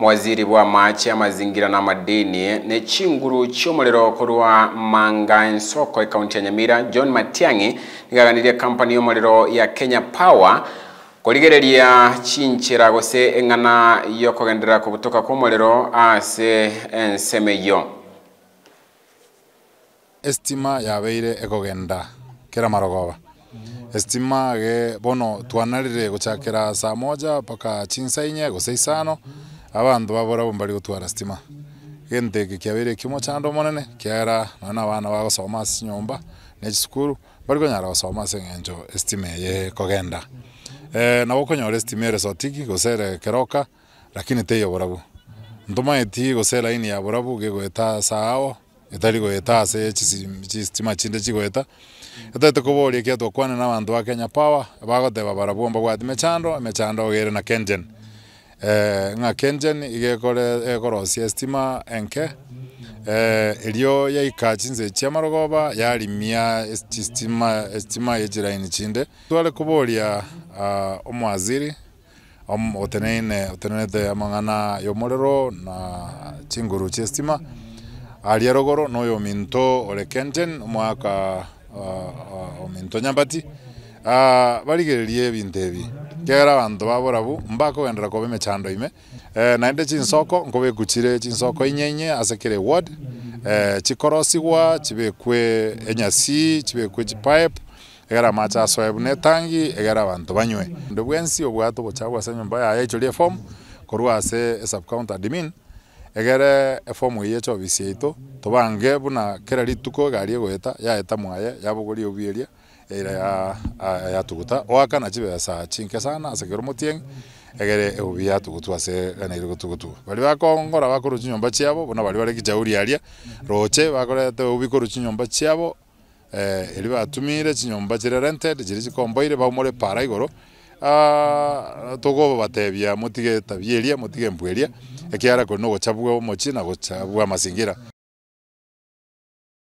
mwaziri bwa machi ya mazingira na madini ne chinguru cy'umuriro kuruwa manga nsoko kaunti ya nyamira john matiangi nikaganirie kampani yomolero ya kenya power kurigereria cinchira gose eng'ana yokugendera kubutoka k'umuriro ase enseme iyo estima yabeire ekogenda kera marogoba estima ge bono twanarire gochakera saa moja mpaka chinsainye gose isano abantu babora ari gutwara stima gendege kyabere kimo chando monene kyara nana bana bagosoma ase nyomba ne chisukuru bari konyara gosoma ase ngenjo estima ye kogenda eh, na boko nyore okonyora estima eresotiki gosere keroka lakini teiyo borabu ntomaeti gose ini ya borabu ge gegoeta saao etari goeta ase chisima chinde chigoeta etaete koboria kiatwa kwana na abanto ba kenya power bagoteba bara bwomba bwati mechando emechando ogere na kengen Eh, ng'akenjen egorosia eh, estima enke erio eh, yaika chinse chia marogoba yarimia estima echiraini chinde tware koboria ah, omwaziri oteneine otenenete amang'ana yomorero na chinguru chia estima aria rogoro noyo ominto orekenchen omwaka ah, ah, ominto nyambati barigererie ah, ebinto ebi kegera abanto baborabu mbakogendera koba emechando ime eh naende chinsoko nkobekuchire chinsoko inyenye ase kere ward eh, chikorosiwa kwe enyasi chibe kwe chipipe egera macha asoe buna etangi egera abanto banywe inde bwensi obwate ogocha ase enyomba yaye echo ria efomu korwa ase e counter admin egere efomu eye echa obisi tobange buna kera rituko egari egoeta yaeta mwaye yabogori obieria ira ya yatuguta wakana chibe asa chinke sana ase kero motieng egere eubia tugutu ase gana ire gutugutu bari bakongora bakoruchi nyomba chiabo bona bari bare kijauri aria roche bakorete ubi koruchi nyomba chiabo eh eri batumire chinyomba chire rented chiri chikomboire baumore para igoro ah togo batebia mutige tabieria mutige mbweria ekiara kono gochabwa omochi na gochabwa masingira